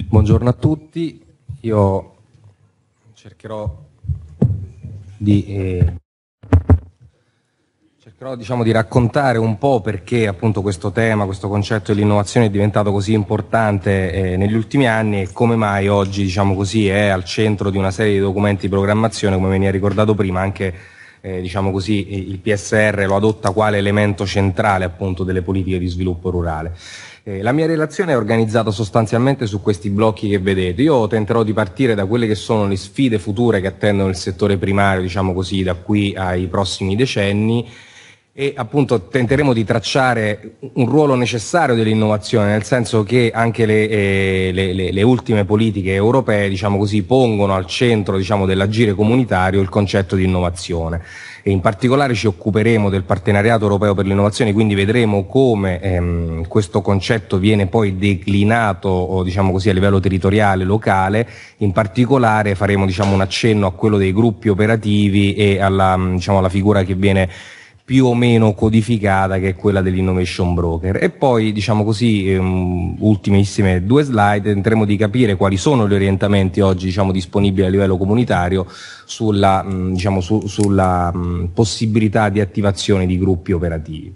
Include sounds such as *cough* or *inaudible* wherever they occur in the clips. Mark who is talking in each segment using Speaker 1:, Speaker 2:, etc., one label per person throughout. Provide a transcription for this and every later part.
Speaker 1: Buongiorno a tutti, io cercherò di, eh, cercherò, diciamo, di raccontare un po' perché appunto, questo tema, questo concetto dell'innovazione è diventato così importante eh, negli ultimi anni e come mai oggi diciamo così, è al centro di una serie di documenti di programmazione, come veniva ricordato prima, anche eh, diciamo così, il PSR lo adotta quale elemento centrale appunto, delle politiche di sviluppo rurale. Eh, la mia relazione è organizzata sostanzialmente su questi blocchi che vedete. Io tenterò di partire da quelle che sono le sfide future che attendono il settore primario, diciamo così, da qui ai prossimi decenni e appunto tenteremo di tracciare un ruolo necessario dell'innovazione, nel senso che anche le, eh, le, le, le ultime politiche europee, diciamo così, pongono al centro diciamo, dell'agire comunitario il concetto di innovazione e in particolare ci occuperemo del partenariato europeo per l'innovazione, quindi vedremo come ehm, questo concetto viene poi declinato diciamo così, a livello territoriale, locale, in particolare faremo diciamo, un accenno a quello dei gruppi operativi e alla, diciamo, alla figura che viene più o meno codificata che è quella dell'innovation broker e poi diciamo così um, ultimissime due slide tenteremo di capire quali sono gli orientamenti oggi diciamo, disponibili a livello comunitario sulla, mh, mm, diciamo, su, sulla mh, mm, possibilità di attivazione di gruppi operativi.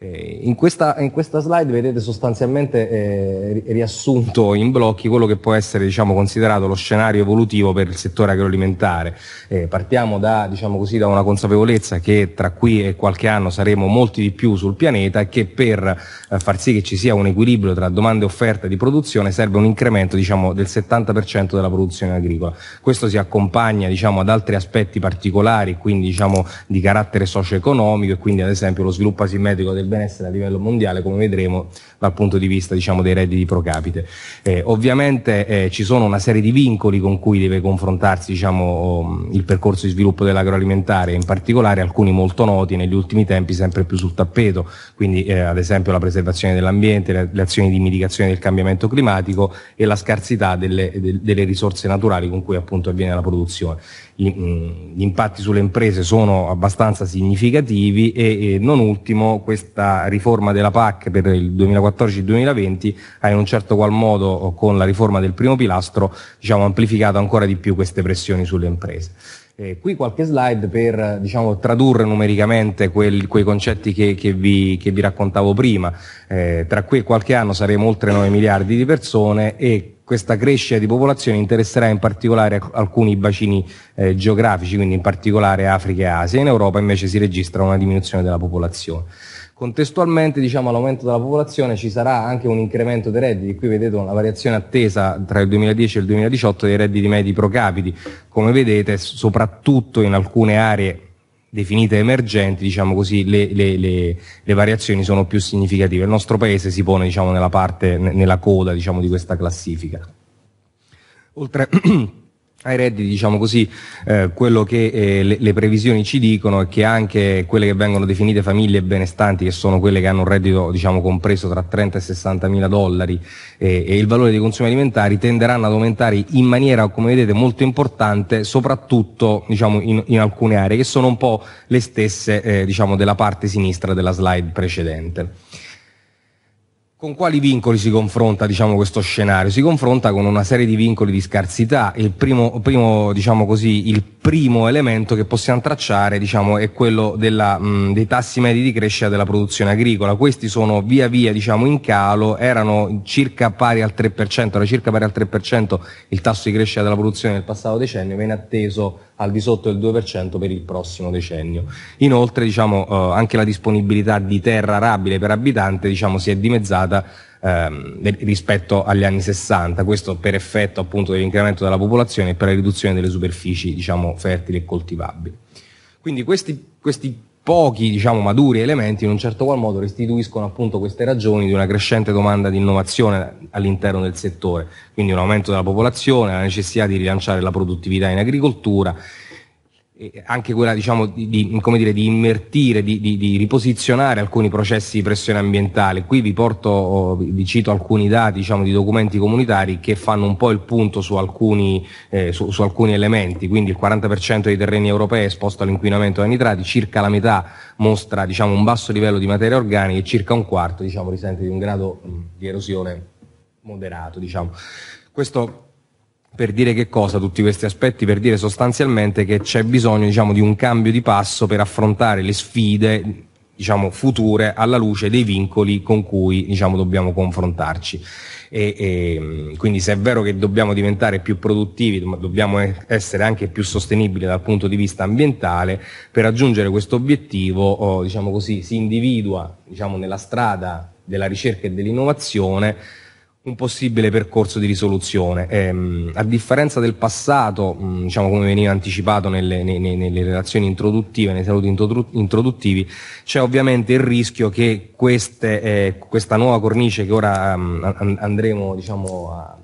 Speaker 1: Eh, in questa, in, questa, slide vedete sostanzialmente eh, riassunto in blocchi quello che può essere diciamo, considerato lo scenario evolutivo per il settore agroalimentare. Eh, partiamo da, diciamo così, da, una consapevolezza che tra qui e qualche anno saremo molti di più sul pianeta e che per eh, far sì che ci sia un equilibrio tra domanda e offerta di produzione serve un incremento diciamo, del 70% della produzione agricola. Questo si accompagna diciamo, ad altri aspetti particolari, quindi diciamo, di carattere socio-economico e quindi ad esempio lo sviluppo asimmetrico del benessere a livello mondiale, come vedremo dal punto di vista diciamo, dei redditi pro capite. Eh, ovviamente eh, ci sono una serie di vincoli con cui deve confrontarsi diciamo, il percorso di sviluppo dell'agroalimentare, in particolare alcuni molto noti negli ultimi tempi sempre più sul tappeto, quindi eh, ad esempio la preservazione dell'ambiente, le, le, azioni di mitigazione del cambiamento climatico e la scarsità delle, delle risorse naturali con cui appunto avviene la produzione. Mm, gli impatti sulle imprese sono abbastanza significativi e, e, non ultimo questa riforma della PAC per il 2014-2020 ha in un certo qual modo con la riforma del primo pilastro diciamo, amplificato ancora di più queste pressioni sulle imprese. Eh, qui qualche slide per diciamo, tradurre numericamente quel, quei concetti che, che, vi, che, vi, raccontavo prima. Eh, tra qui e qualche anno saremo oltre 9 miliardi di persone e questa crescita di popolazione interesserà in particolare alcuni bacini eh, geografici, quindi in particolare Africa e Asia. In Europa invece si registra una diminuzione della popolazione. Contestualmente diciamo, all'aumento della popolazione ci sarà anche un incremento dei redditi, qui vedete una variazione attesa tra il 2010 e il 2018 dei redditi medi pro capiti, come vedete soprattutto in alcune aree definite emergenti, diciamo così, le, le, le, le, variazioni sono più significative. Il nostro paese si pone diciamo, nella, parte, nella coda diciamo, di questa classifica. Oltre ai redditi, diciamo così, eh, quello che eh, le, le, previsioni ci dicono è che anche quelle che vengono definite famiglie benestanti, che sono quelle che hanno un reddito diciamo, compreso tra 30 e 60 mila dollari eh, e il valore dei consumi alimentari, tenderanno ad aumentare in maniera, come vedete, molto importante, soprattutto diciamo, in, in alcune aree, che sono un po' le stesse eh, diciamo, della parte sinistra della slide precedente. Con quali vincoli si confronta diciamo, questo scenario? Si confronta con una serie di vincoli di scarsità. Il primo, primo, diciamo così, il primo elemento che possiamo tracciare diciamo, è quello della, mh, dei tassi medi di crescita della produzione agricola. Questi sono via via diciamo, in calo, erano circa pari al 3%, era circa pari al 3% il tasso di crescita della produzione nel passato decennio, viene atteso al di sotto del 2% per il prossimo decennio. Inoltre diciamo, eh, anche la disponibilità di terra arabile per abitante diciamo, si è dimezzata ehm, rispetto agli anni 60, questo per effetto appunto dell'incremento della popolazione e per la riduzione delle superfici diciamo, fertili e coltivabili. Quindi questi, questi pochi diciamo, maturi elementi in un certo qual modo restituiscono appunto queste ragioni di una crescente domanda di innovazione all'interno del settore, quindi un aumento della popolazione, la necessità di rilanciare la produttività in agricoltura anche quella diciamo, di, di, come dire, di, invertire, di, di, di riposizionare alcuni processi di pressione ambientale. Qui vi, porto, vi cito alcuni dati diciamo, di documenti comunitari che fanno un po' il punto su alcuni, eh, su, su alcuni elementi, quindi il 40% dei terreni europei è esposto all'inquinamento da nitrati, circa la metà mostra diciamo, un basso livello di materia organica e circa un quarto diciamo, risente di un grado di erosione moderato. Diciamo. Questo per dire che cosa tutti questi aspetti? Per dire sostanzialmente che c'è bisogno diciamo, di un cambio di passo per affrontare le sfide diciamo, future alla luce dei vincoli con cui diciamo, dobbiamo confrontarci. E, e, quindi se è vero che dobbiamo diventare più produttivi, dobbiamo essere anche più sostenibili dal punto di vista ambientale, per raggiungere questo obiettivo oh, diciamo così, si individua diciamo, nella strada della ricerca e dell'innovazione un possibile percorso di risoluzione. Eh, a differenza del passato, mh, mm, diciamo come veniva anticipato nelle, ne, nelle, relazioni introduttive, nei saluti introduttivi, c'è ovviamente il rischio che queste, eh, questa nuova cornice che ora mh, mm, andremo diciamo, a,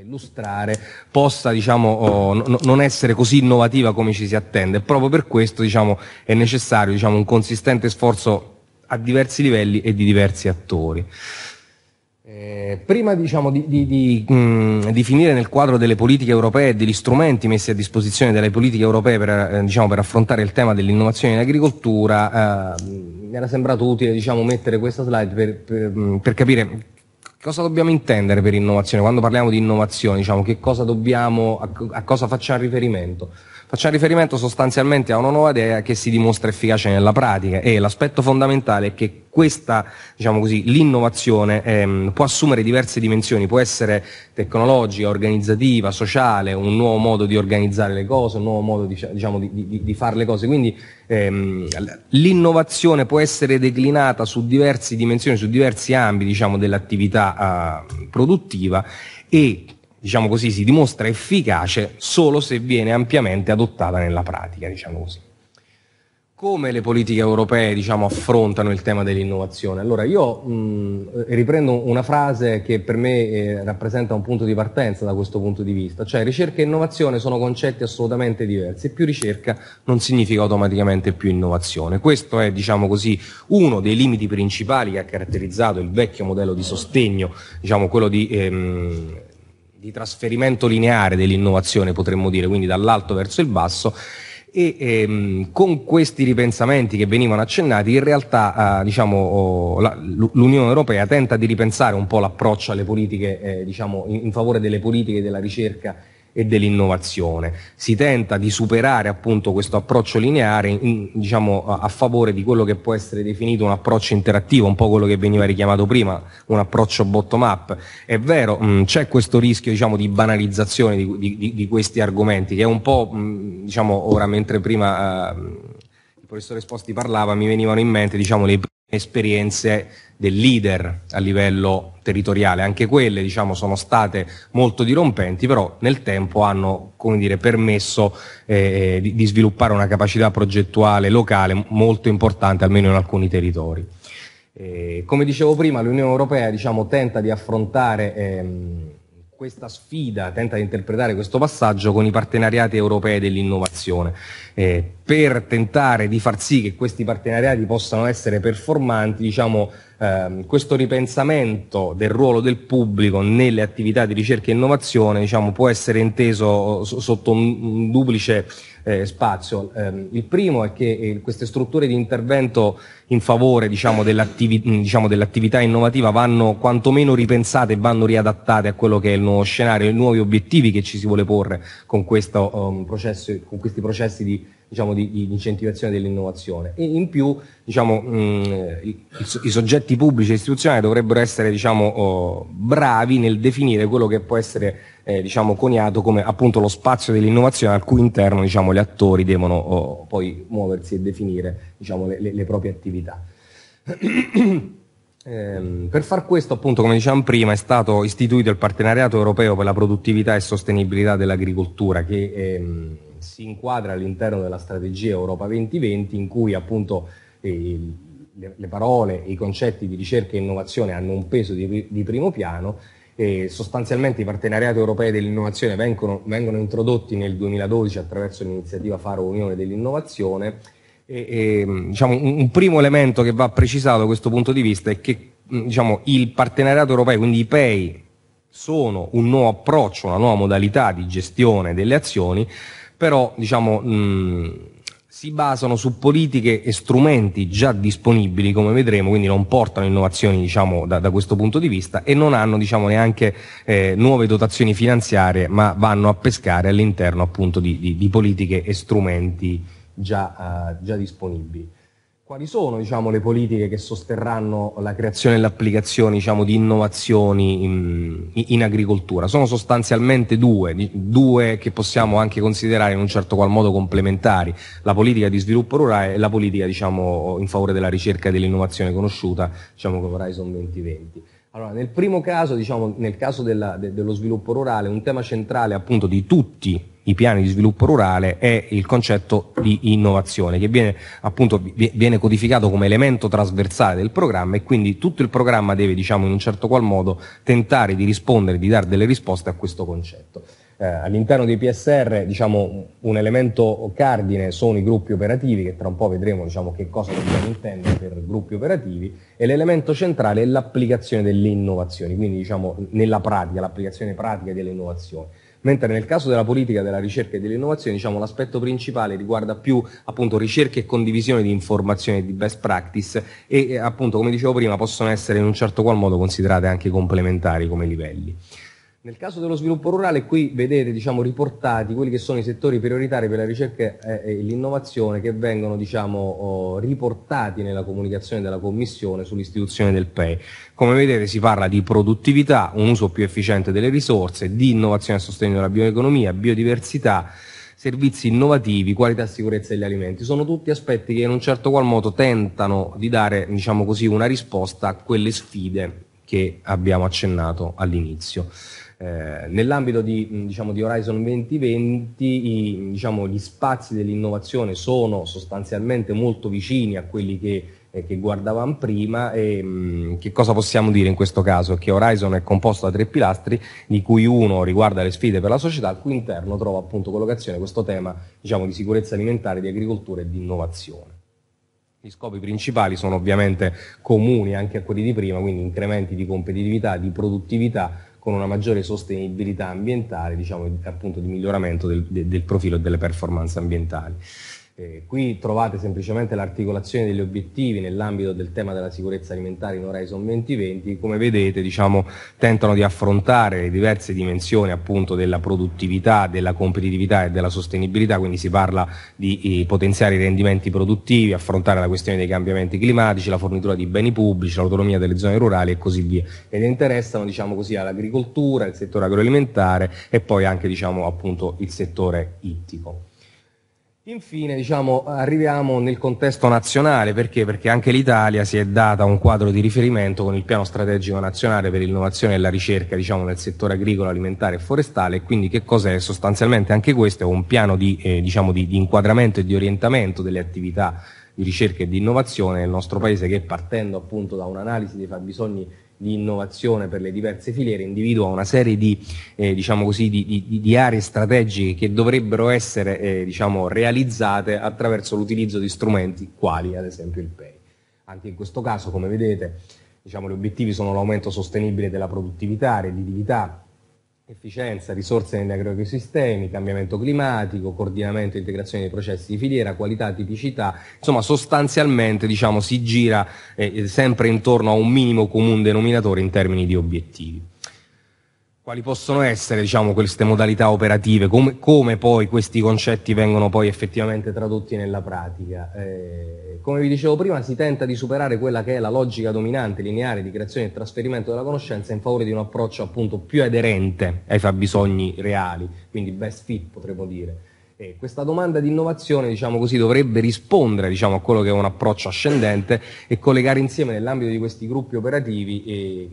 Speaker 1: illustrare possa diciamo, oh, no, non essere così innovativa come ci si attende. Proprio per questo diciamo, è necessario diciamo, un consistente sforzo a diversi livelli e di diversi attori. Eh, prima diciamo, di, di, di, mh, mm, di, finire nel quadro delle politiche europee e degli strumenti messi a disposizione dalle politiche europee per, eh, diciamo, per affrontare il tema dell'innovazione in agricoltura, eh, mi era sembrato utile diciamo, mettere questa slide per, per, mm, per, capire cosa dobbiamo intendere per innovazione, quando parliamo di innovazione, diciamo, cosa dobbiamo, a, a cosa facciamo riferimento. Facciamo riferimento sostanzialmente a una nuova idea che si dimostra efficace nella pratica e l'aspetto fondamentale è che questa, diciamo così, l'innovazione ehm, può assumere diverse dimensioni, può essere tecnologica, organizzativa, sociale, un nuovo modo di organizzare le cose, un nuovo modo diciamo, di, diciamo, di, di, di fare le cose. Quindi ehm, l'innovazione può essere declinata su diverse dimensioni, su diversi ambiti diciamo, dell'attività eh, produttiva e diciamo così, si dimostra efficace solo se viene ampiamente adottata nella pratica, diciamo così. Come le politiche europee diciamo, affrontano il tema dell'innovazione? Allora io mh, riprendo una frase che per me eh, rappresenta un punto di partenza da questo punto di vista, cioè ricerca e innovazione sono concetti assolutamente diversi e più ricerca non significa automaticamente più innovazione. Questo è diciamo così, uno dei limiti principali che ha caratterizzato il vecchio modello di sostegno, diciamo, quello di... Ehm, di trasferimento lineare dell'innovazione, potremmo dire, quindi dall'alto verso il basso, e ehm, con questi ripensamenti che venivano accennati in realtà eh, diciamo, oh, la, l'Unione Europea tenta di ripensare un po' l'approccio alle politiche eh, diciamo, in, in, favore delle politiche della ricerca e dell'innovazione. Si tenta di superare appunto questo approccio lineare in, diciamo, a favore di quello che può essere definito un approccio interattivo, un po' quello che veniva richiamato prima, un approccio bottom up. È vero, mh, mm, c'è questo rischio diciamo, di banalizzazione di, di, di, questi argomenti, che è un po' mh, mm, diciamo, ora mentre prima eh, il professore Sposti parlava mi venivano in mente diciamo, le prime esperienze del leader a livello territoriale. Anche quelle diciamo, sono state molto dirompenti, però nel tempo hanno come dire, permesso eh, eh, di, di sviluppare una capacità progettuale locale molto importante, almeno in alcuni territori. Eh, come dicevo prima, l'Unione Europea diciamo, tenta di affrontare ehm, questa sfida, tenta di interpretare questo passaggio con i partenariati europei dell'innovazione, eh, per tentare di far sì che questi partenariati possano essere performanti, diciamo, eh, questo ripensamento del ruolo del pubblico nelle attività di ricerca e innovazione diciamo, può essere inteso eh, sotto un duplice eh, spazio. Eh, il primo è che eh, queste strutture di intervento in favore diciamo, dell'attivi, mm, diciamo, dell'attività innovativa vanno quantomeno ripensate e vanno riadattate a quello che è il nuovo scenario, i nuovi obiettivi che ci si vuole porre con, questo, um, processo, con questi processi di diciamo, di, di, incentivazione dell'innovazione e in più diciamo, mh, mm, i, i, soggetti pubblici e istituzionali dovrebbero essere diciamo, oh, bravi nel definire quello che può essere eh, diciamo, coniato come appunto lo spazio dell'innovazione al cui interno diciamo, gli attori devono oh, poi muoversi e definire diciamo, le, le, le, proprie attività. *clears throat* eh, per far questo, appunto, come dicevamo prima, è stato istituito il Partenariato Europeo per la Produttività e Sostenibilità dell'Agricoltura, che ehm, si inquadra all'interno della strategia Europa 2020, in cui appunto eh, le, le parole e i concetti di ricerca e innovazione hanno un peso di, di primo piano e sostanzialmente i partenariati europei dell'innovazione vengono, vengono, introdotti nel 2012 attraverso l'iniziativa Faro Unione dell'Innovazione e, e diciamo, un, un, primo elemento che va precisato da questo punto di vista è che diciamo, il partenariato europeo, quindi i PEI, sono un nuovo approccio, una nuova modalità di gestione delle azioni, però diciamo, mh, si basano su politiche e strumenti già disponibili, come vedremo, quindi non portano innovazioni diciamo, da, da, questo punto di vista e non hanno diciamo, neanche eh, nuove dotazioni finanziarie, ma vanno a pescare all'interno appunto di, di, di, politiche e strumenti già, uh, già disponibili quali sono diciamo, le politiche che sosterranno la creazione e l'applicazione diciamo, di innovazioni in, in, agricoltura? Sono sostanzialmente due, due che possiamo anche considerare in un certo qual modo complementari, la politica di sviluppo rurale e la politica diciamo, in favore della ricerca e dell'innovazione conosciuta diciamo, con Horizon 2020. Allora, nel primo caso, diciamo, nel caso della, de, dello sviluppo rurale, un tema centrale appunto di tutti i piani di sviluppo rurale è il concetto di innovazione che viene appunto viene codificato come elemento trasversale del programma e quindi tutto il programma deve diciamo in un certo qual modo tentare di rispondere, di dare delle risposte a questo concetto. Eh, all'interno dei PSR diciamo, un elemento cardine sono i gruppi operativi, che tra un po' vedremo diciamo, che cosa dobbiamo intendere per gruppi operativi, e l'elemento centrale è l'applicazione delle innovazioni, quindi diciamo, nella pratica, l'applicazione pratica delle innovazioni mentre nel caso della politica, della ricerca e dell'innovazione diciamo, l'aspetto principale riguarda più appunto, ricerca e condivisione di informazioni e di best practice e eh, appunto come dicevo prima possono essere in un certo qual modo considerate anche complementari come livelli. Nel caso dello sviluppo rurale qui vedete diciamo, riportati quelli che sono i settori prioritari per la ricerca e l'innovazione che vengono diciamo, riportati nella comunicazione della Commissione sull'istituzione del PEI. Come vedete si parla di produttività, un uso più efficiente delle risorse, di innovazione a sostegno della bioeconomia, biodiversità, servizi innovativi, qualità e sicurezza degli alimenti. Sono tutti aspetti che in un certo qual modo tentano di dare diciamo così, una risposta a quelle sfide che abbiamo accennato all'inizio. Eh, nell'ambito di, diciamo, di, Horizon 2020 i, diciamo, gli spazi dell'innovazione sono sostanzialmente molto vicini a quelli che, eh, che guardavamo prima e mh, che cosa possiamo dire in questo caso? Che Horizon è composto da tre pilastri di cui uno riguarda le sfide per la società al cui interno trova appunto collocazione questo tema diciamo, di sicurezza alimentare, di agricoltura e di innovazione. Gli scopi principali sono ovviamente comuni anche a quelli di prima, quindi incrementi di competitività, di produttività, con una maggiore sostenibilità ambientale, diciamo appunto di miglioramento del, del profilo e delle performance ambientali. Eh, qui trovate semplicemente l'articolazione degli obiettivi nell'ambito del tema della sicurezza alimentare in Horizon 2020, come vedete diciamo, tentano di affrontare le diverse dimensioni appunto, della produttività, della competitività e della sostenibilità, quindi si parla di eh, potenziare i rendimenti produttivi, affrontare la questione dei cambiamenti climatici, la fornitura di beni pubblici, l'autonomia delle zone rurali e così via. Ed interessano diciamo così, all'agricoltura, al settore agroalimentare e poi anche diciamo, appunto, il settore ittico. Infine, diciamo, arriviamo nel contesto nazionale, perché? perché? anche l'Italia si è data un quadro di riferimento con il piano strategico nazionale per l'innovazione e la ricerca diciamo, nel settore agricolo, alimentare e forestale, quindi che cos'è sostanzialmente anche questo? È un piano di, eh, diciamo, di, di inquadramento e di orientamento delle attività di ricerca e di innovazione nel nostro Paese che partendo appunto da un'analisi dei fabbisogni di innovazione per le diverse filiere individua una serie di, eh, diciamo così, di, di, di, aree strategiche che dovrebbero essere eh, diciamo, realizzate attraverso l'utilizzo di strumenti quali ad esempio il PEI. Anche in questo caso, come vedete, diciamo, gli obiettivi sono l'aumento sostenibile della produttività, redditività, Efficienza, risorse negli agroecosistemi, cambiamento climatico, coordinamento e integrazione dei processi di filiera, qualità, tipicità, insomma sostanzialmente diciamo, si gira eh, sempre intorno a un minimo comune denominatore in termini di obiettivi quali possono essere diciamo, queste modalità operative, come, come, poi questi concetti vengono poi effettivamente tradotti nella pratica. Eh, come vi dicevo prima, si tenta di superare quella che è la logica dominante, lineare di creazione e trasferimento della conoscenza in favore di un approccio appunto più aderente ai fabbisogni reali, quindi best fit potremmo dire. Eh, questa domanda di innovazione diciamo così, dovrebbe rispondere diciamo, a quello che è un approccio ascendente e collegare insieme nell'ambito di questi gruppi operativi. Eh,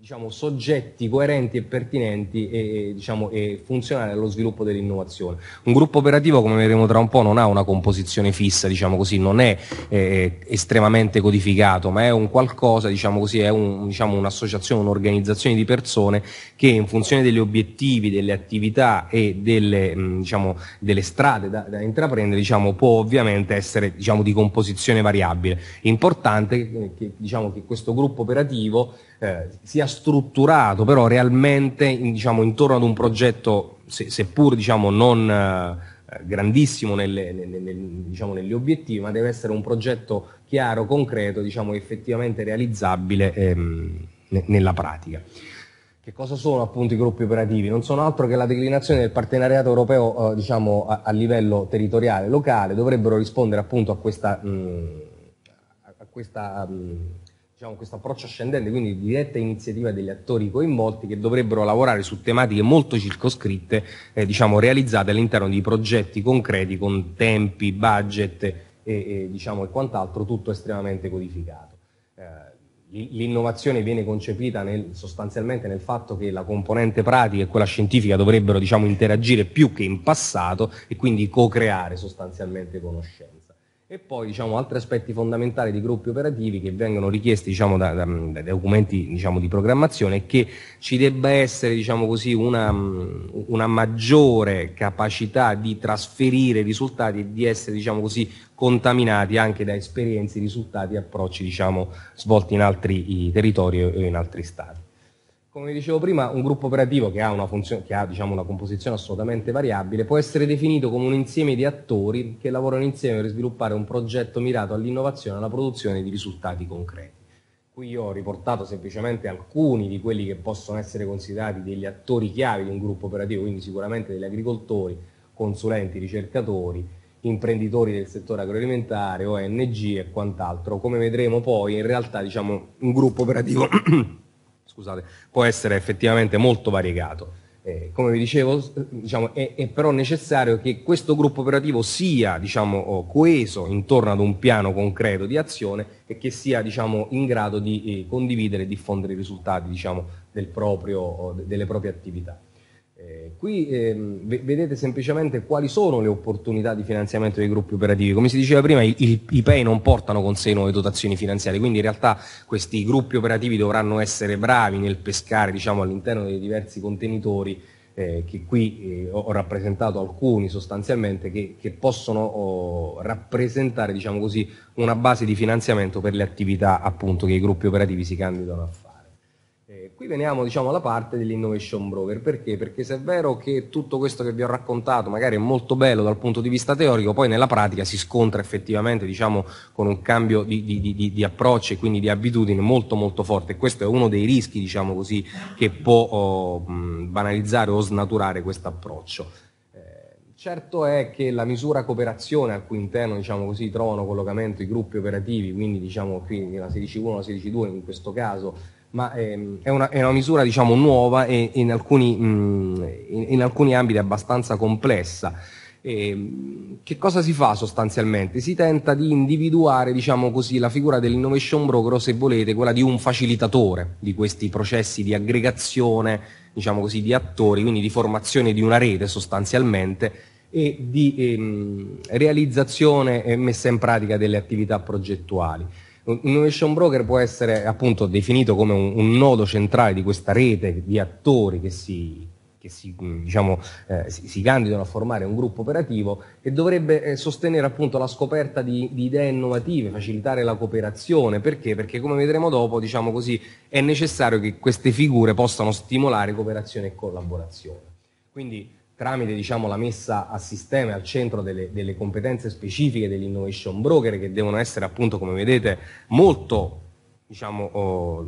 Speaker 1: diciamo, soggetti coerenti e pertinenti e, diciamo, e, funzionali allo sviluppo dell'innovazione. Un gruppo operativo, come vedremo tra un po', non ha una composizione fissa, diciamo così, non è eh, estremamente codificato, ma è un qualcosa, diciamo così, è un, diciamo, un'associazione, un'organizzazione di persone che in funzione degli obiettivi, delle attività e delle, mh, mm, diciamo, delle strade da, da intraprendere può ovviamente essere di composizione variabile. importante che, che, che questo gruppo operativo eh, sia strutturato però realmente in, diciamo, intorno ad un progetto, se, seppur diciamo, non eh, grandissimo nelle, nelle, nelle, diciamo, negli obiettivi, ma deve essere un progetto chiaro, concreto, diciamo, effettivamente realizzabile ehm, nella pratica. Che cosa sono appunto i gruppi operativi? Non sono altro che la declinazione del partenariato europeo eh, diciamo, a, a, livello territoriale, locale, dovrebbero rispondere appunto a questa, mh, mm, a questa mh, mm, diciamo, questo approccio ascendente, quindi diretta iniziativa degli attori coinvolti che dovrebbero lavorare su tematiche molto circoscritte, eh, diciamo, realizzate all'interno di progetti concreti con tempi, budget e, e, diciamo, e quant'altro, tutto estremamente codificato. Eh, L'innovazione viene concepita nel, sostanzialmente nel fatto che la componente pratica e quella scientifica dovrebbero diciamo, interagire più che in passato e quindi co-creare sostanzialmente conoscenza. E poi diciamo, altri aspetti fondamentali di gruppi operativi che vengono richiesti diciamo, da, da, da, documenti diciamo, di programmazione è che ci debba essere diciamo così, una, mm, una, maggiore capacità di trasferire risultati e di essere diciamo così, contaminati anche da esperienze, risultati e approcci diciamo, svolti in altri territori o in altri stati come dicevo prima, un gruppo operativo che ha una, funzione, che ha, diciamo, una composizione assolutamente variabile può essere definito come un insieme di attori che lavorano insieme per sviluppare un progetto mirato all'innovazione e alla produzione di risultati concreti. Qui io ho riportato semplicemente alcuni di quelli che possono essere considerati degli attori chiavi di un gruppo operativo, quindi sicuramente degli agricoltori, consulenti, ricercatori, imprenditori del settore agroalimentare, ONG e quant'altro. Come vedremo poi, in realtà diciamo, un gruppo operativo scusate, può essere effettivamente molto variegato. Eh, come vi dicevo, diciamo, è, è, però necessario che questo gruppo operativo sia diciamo, coeso intorno ad un piano concreto di azione e che sia diciamo, in grado di eh, condividere e diffondere i risultati diciamo, del proprio, delle proprie attività. Eh, qui eh, vedete semplicemente quali sono le opportunità di finanziamento dei gruppi operativi. Come si diceva prima, i, i, PEI non portano con sé nuove dotazioni finanziarie, quindi in realtà questi gruppi operativi dovranno essere bravi nel pescare diciamo, all'interno dei diversi contenitori eh, che qui eh, ho rappresentato alcuni sostanzialmente che, che possono oh, rappresentare diciamo così, una base di finanziamento per le attività appunto, che i gruppi operativi si candidano a fare qui veniamo diciamo, alla parte dell'innovation broker, perché? Perché se è vero che tutto questo che vi ho raccontato magari è molto bello dal punto di vista teorico, poi nella pratica si scontra effettivamente diciamo, con un cambio di, di, di, di, approccio e quindi di abitudine molto molto forte e questo è uno dei rischi diciamo così, che può oh, banalizzare o snaturare questo approccio. Eh, certo è che la misura cooperazione al cui interno diciamo così, trovano collocamento i gruppi operativi, quindi diciamo qui la 16.1, la 16.2 in questo caso, ma ehm, è, una, è, una, misura diciamo, nuova e in alcuni, mh, mm, in, in alcuni ambiti abbastanza complessa. E, ehm, che cosa si fa sostanzialmente? Si tenta di individuare diciamo così, la figura dell'innovation broker, se volete, quella di un facilitatore di questi processi di aggregazione diciamo così, di attori, quindi di formazione di una rete sostanzialmente e di ehm, realizzazione e messa in pratica delle attività progettuali. Un innovation broker può essere appunto definito come un, un nodo centrale di questa rete di attori che si, che si, mm, diciamo, eh, si, si, candidano a formare un gruppo operativo e dovrebbe eh, sostenere appunto la scoperta di, di, idee innovative, facilitare la cooperazione. Perché? Perché come vedremo dopo, diciamo così, è necessario che queste figure possano stimolare cooperazione e collaborazione. Quindi tramite diciamo, la messa a sistema e al centro delle, delle competenze specifiche dell'innovation broker che devono essere appunto come vedete molto diciamo, oh,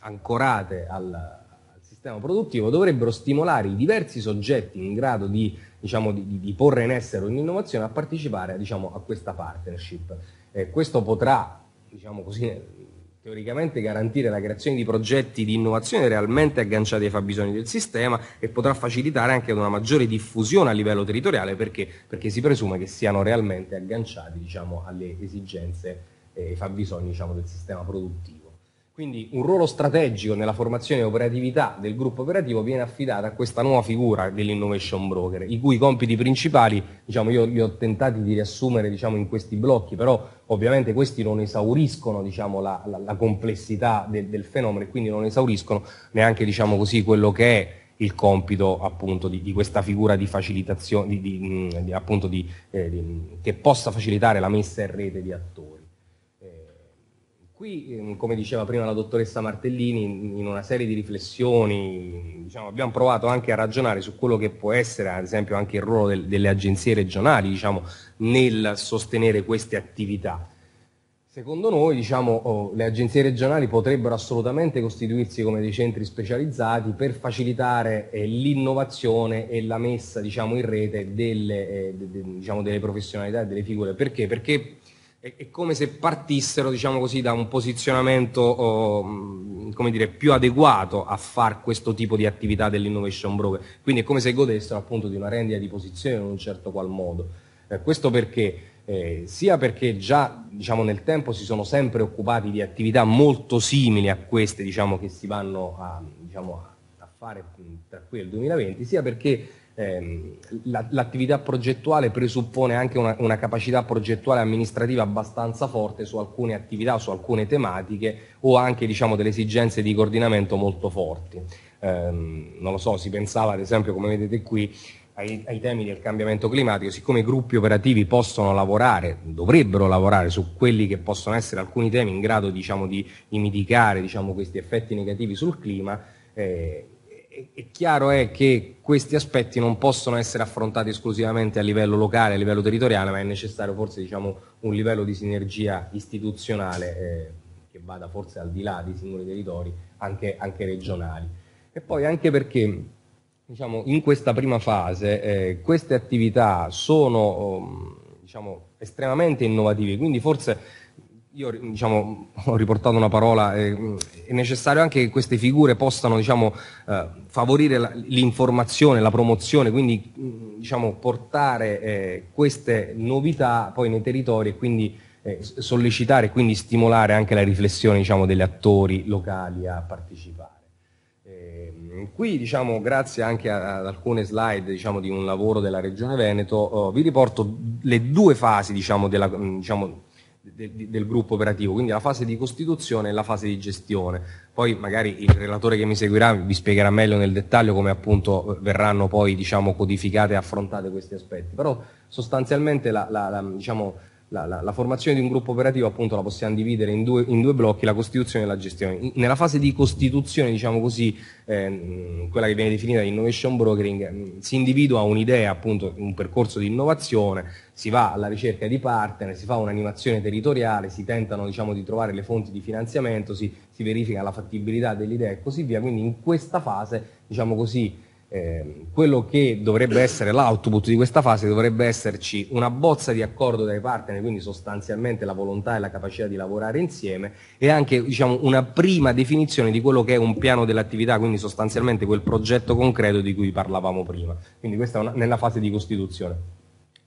Speaker 1: ancorate al, al, sistema produttivo dovrebbero stimolare i diversi soggetti in grado di, diciamo, di, di porre in essere un'innovazione a partecipare diciamo, a questa partnership. Eh, questo potrà diciamo così, teoricamente garantire la creazione di progetti di innovazione realmente agganciati ai fabbisogni del sistema e potrà facilitare anche una maggiore diffusione a livello territoriale perché, perché si presume che siano realmente agganciati diciamo, alle esigenze e ai fabbisogni diciamo, del sistema produttivo. Quindi un ruolo strategico nella formazione e operatività del gruppo operativo viene affidato a questa nuova figura dell'innovation broker, i cui compiti principali, diciamo, io li ho tentati di riassumere diciamo, in questi blocchi, però ovviamente questi non esauriscono diciamo, la, la, la, complessità de, del fenomeno e quindi non esauriscono neanche diciamo così, quello che è il compito appunto di, di questa figura di facilitazione, di, di, appunto eh, che possa facilitare la messa in rete di attori. Qui, ehm, come diceva prima la dottoressa Martellini, in una serie di riflessioni diciamo, abbiamo provato anche a ragionare su quello che può essere, ad esempio, anche il ruolo del, delle agenzie regionali diciamo, nel sostenere queste attività. Secondo noi diciamo, oh, le agenzie regionali potrebbero assolutamente costituirsi come dei centri specializzati per facilitare eh, l'innovazione e la messa diciamo, in rete delle, eh, de, de, diciamo, delle professionalità e delle figure. Perché? Perché è, è come se partissero diciamo così, da un posizionamento oh, dire, più adeguato a fare questo tipo di attività dell'innovation broker, quindi è come se godessero appunto di una rendita di posizione in un certo qual modo. Eh, questo perché? Eh, sia perché già diciamo, nel tempo si sono sempre occupati di attività molto simili a queste diciamo, che si vanno a, diciamo, a fare tra qui e il 2020, sia perché eh, l'attività progettuale presuppone anche una, una capacità progettuale amministrativa abbastanza forte su alcune attività, su alcune tematiche o anche diciamo, delle esigenze di coordinamento molto forti. Eh, non lo so, si pensava ad esempio, come vedete qui, ai, ai, temi del cambiamento climatico, siccome i gruppi operativi possono lavorare, dovrebbero lavorare su quelli che possono essere alcuni temi in grado diciamo, di, di mitigare diciamo, questi effetti negativi sul clima, eh, è chiaro è che questi aspetti non possono essere affrontati esclusivamente a livello locale, a livello territoriale, ma è necessario forse diciamo, un livello di sinergia istituzionale eh, che vada forse al di là dei singoli territori, anche, anche regionali. E poi anche perché diciamo, in questa prima fase eh, queste attività sono oh, diciamo, estremamente innovative, quindi forse io diciamo, ho riportato una parola, eh, è necessario anche che queste figure possano diciamo, eh, favorire l'informazione, la promozione, quindi mm, diciamo, portare eh, queste novità poi nei territori e quindi sollecitare e quindi stimolare anche la riflessione diciamo, degli attori locali a partecipare. Ehm, qui diciamo, grazie anche ad alcune slide diciamo, di un lavoro della Regione Veneto, oh, vi riporto le due fasi della, mm, de, de, del gruppo operativo, quindi la fase di costituzione e la fase di gestione. Poi magari il relatore che mi seguirà vi spiegherà meglio nel dettaglio come appunto eh, verranno poi diciamo, codificate e affrontate questi aspetti, però sostanzialmente la, la, la, diciamo, la, la, la, formazione di un gruppo operativo appunto la possiamo dividere in due, in due blocchi, la costituzione e la gestione. In, nella fase di costituzione, diciamo così, eh, quella che viene definita innovation brokering, eh, si individua un'idea, appunto un percorso di innovazione, si va alla ricerca di partner, si fa un'animazione territoriale, si tentano diciamo, di trovare le fonti di finanziamento, si, si verifica la fattibilità dell'idea e così via. Quindi in questa fase, diciamo così, Ehm, quello che dovrebbe essere l'output di questa fase dovrebbe esserci una bozza di accordo dai partner, quindi sostanzialmente la volontà e la capacità di lavorare insieme e anche diciamo, una prima definizione di quello che è un piano dell'attività, quindi sostanzialmente quel progetto concreto di cui parlavamo prima. Quindi questa è una, nella fase di costituzione.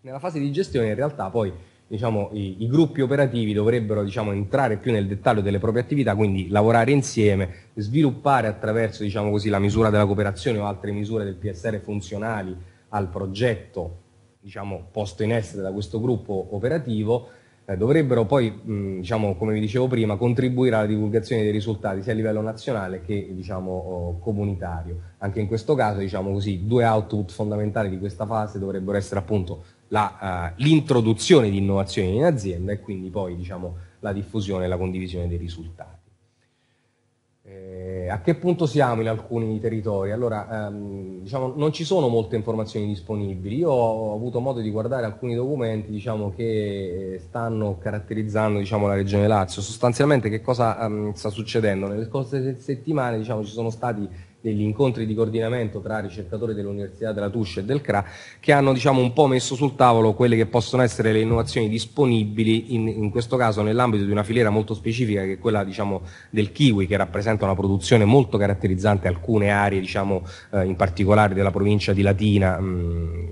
Speaker 1: Nella fase di gestione in realtà poi diciamo, i, i, gruppi operativi dovrebbero diciamo, entrare più nel dettaglio delle proprie attività, quindi lavorare insieme, sviluppare attraverso diciamo così, la misura della cooperazione o altre misure del PSR funzionali al progetto diciamo, posto in essere da questo gruppo operativo, eh, dovrebbero poi, mh, diciamo, come vi dicevo prima, contribuire alla divulgazione dei risultati sia a livello nazionale che diciamo, comunitario. Anche in questo caso, così, due output fondamentali di questa fase dovrebbero essere appunto la, uh, l'introduzione di innovazioni in azienda e quindi poi diciamo, la diffusione e la condivisione dei risultati. Eh, a che punto siamo in alcuni territori? Allora, ehm, diciamo, non ci sono molte informazioni disponibili. Io ho avuto modo di guardare alcuni documenti diciamo, che stanno caratterizzando diciamo, la Regione Lazio. Sostanzialmente che cosa ehm, sta succedendo? Nelle scorse settimane diciamo, ci sono stati degli incontri di coordinamento tra ricercatori dell'Università della Tuscia e del CRA che hanno diciamo, un po' messo sul tavolo quelle che possono essere le innovazioni disponibili in, in questo caso nell'ambito di una filiera molto specifica che è quella diciamo, del kiwi che rappresenta una produzione molto caratterizzante alcune aree diciamo, eh, in particolare della provincia di Latina mh, mm,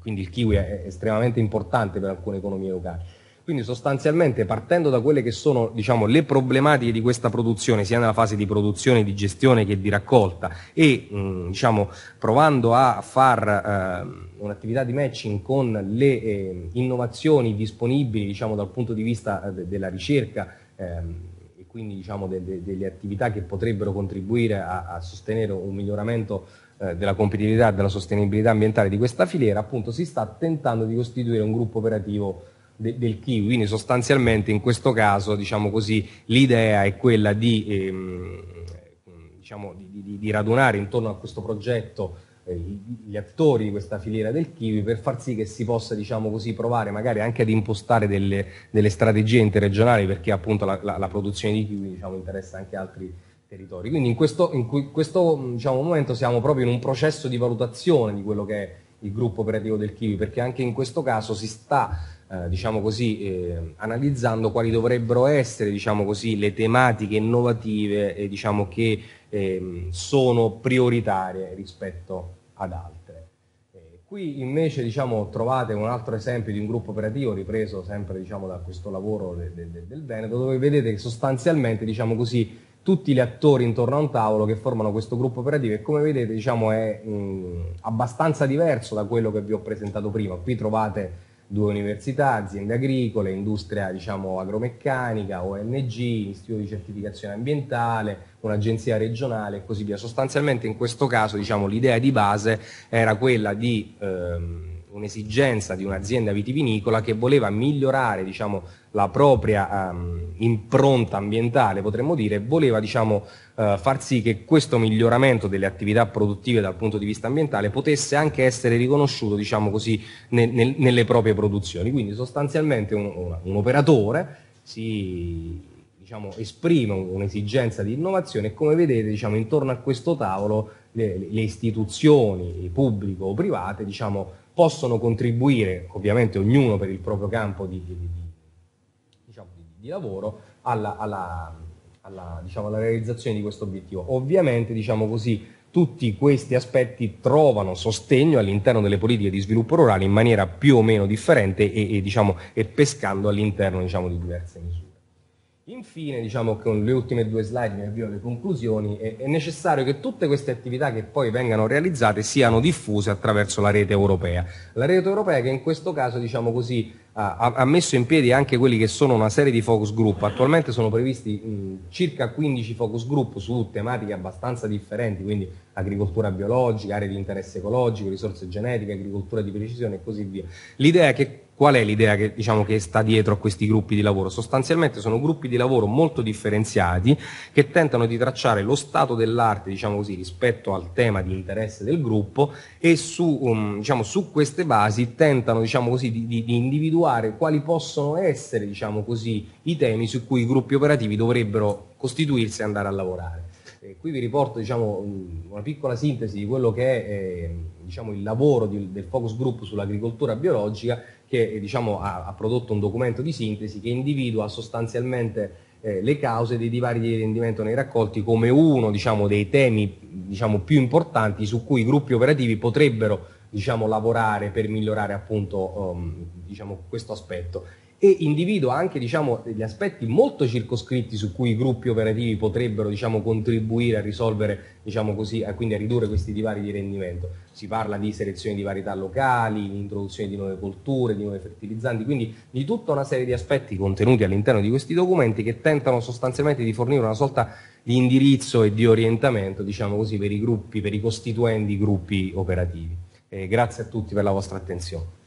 Speaker 1: quindi il kiwi è estremamente importante per alcune economie locali quindi sostanzialmente partendo da quelle che sono diciamo, le problematiche di questa produzione, sia nella fase di produzione, di gestione che di raccolta, e mh, diciamo, provando a far eh, un'attività di matching con le eh, innovazioni disponibili diciamo, dal punto di vista eh, de della ricerca, ehm, e quindi diciamo, de de delle attività che potrebbero contribuire a, a sostenere un miglioramento eh, della competitività e della sostenibilità ambientale di questa filiera, appunto si sta tentando di costituire un gruppo operativo de, del kiwi, quindi sostanzialmente in questo caso diciamo così, l'idea è quella di, ehm, diciamo, di, di, di radunare intorno a questo progetto eh, gli attori di questa filiera del kiwi per far sì che si possa diciamo così, provare magari anche ad impostare delle, delle strategie interregionali perché appunto la, la, la produzione di kiwi diciamo, interessa anche altri territori. Quindi in questo, in questo diciamo, momento siamo proprio in un processo di valutazione di quello che è il gruppo operativo del kiwi perché anche in questo caso si sta eh, diciamo così, eh, analizzando quali dovrebbero essere diciamo così, le tematiche innovative eh, diciamo che ehm, sono prioritarie rispetto ad altre. Eh, qui invece diciamo, trovate un altro esempio di un gruppo operativo ripreso sempre diciamo, da questo lavoro de, de, del Veneto, dove vedete che sostanzialmente diciamo così, tutti gli attori intorno a un tavolo che formano questo gruppo operativo e come vedete diciamo, è mh, mm, abbastanza diverso da quello che vi ho presentato prima. Qui trovate due università, aziende agricole, industria diciamo, agromeccanica, ONG, istituto di certificazione ambientale, un'agenzia regionale e così via. Sostanzialmente in questo caso diciamo, l'idea di base era quella di ehm, un'esigenza di un'azienda vitivinicola che voleva migliorare diciamo, la propria um, impronta ambientale, potremmo dire, voleva diciamo, uh, far sì che questo miglioramento delle attività produttive dal punto di vista ambientale potesse anche essere riconosciuto diciamo così, nel, nel, nelle proprie produzioni. Quindi sostanzialmente un, un, un operatore si diciamo, esprime un'esigenza di innovazione e come vedete diciamo, intorno a questo tavolo le, le istituzioni pubbliche o private diciamo, possono contribuire, ovviamente ognuno per il proprio campo di, di, di, diciamo, di lavoro, alla, alla, alla, diciamo, alla realizzazione di questo obiettivo. Ovviamente, diciamo così, tutti questi aspetti trovano sostegno all'interno delle politiche di sviluppo rurale in maniera più o meno differente e, e, diciamo, e pescando all'interno diciamo, di diverse misure. Infine, diciamo che con le ultime due slide mi avvio alle conclusioni, è, è necessario che tutte queste attività che poi vengano realizzate siano diffuse attraverso la rete europea. La rete europea che in questo caso, diciamo così, ha, ha, messo in piedi anche quelli che sono una serie di focus group. Attualmente sono previsti mh, circa 15 focus group su tematiche abbastanza differenti, quindi agricoltura biologica, aree di interesse ecologico, risorse genetiche, agricoltura di precisione e così via. L'idea è che Qual è l'idea che, diciamo, che, sta dietro a questi gruppi di lavoro? Sostanzialmente sono gruppi di lavoro molto differenziati che tentano di tracciare lo stato dell'arte diciamo così, rispetto al tema di interesse del gruppo e su, um, diciamo, su queste basi tentano diciamo così, di, di individuare individuare quali possono essere, diciamo così, i temi su cui i gruppi operativi dovrebbero costituirsi e andare a lavorare. E qui vi riporto diciamo, una piccola sintesi di quello che è eh, diciamo, il lavoro di, del focus group sull'agricoltura biologica che eh, diciamo, ha, ha, prodotto un documento di sintesi che individua sostanzialmente eh, le cause dei divari di rendimento nei raccolti come uno diciamo, dei temi diciamo, più importanti su cui i gruppi operativi potrebbero diciamo, lavorare per migliorare appunto um, diciamo, questo aspetto e individuo anche diciamo, degli aspetti molto circoscritti su cui i gruppi operativi potrebbero diciamo, contribuire a risolvere, diciamo così, a, quindi a ridurre questi divari di rendimento. Si parla di selezione di varietà locali, di introduzione di nuove colture, di nuovi fertilizzanti, quindi di tutta una serie di aspetti contenuti all'interno di questi documenti che tentano sostanzialmente di fornire una sorta di indirizzo e di orientamento diciamo così, per i gruppi, per i costituenti gruppi operativi. E grazie a tutti per la vostra attenzione.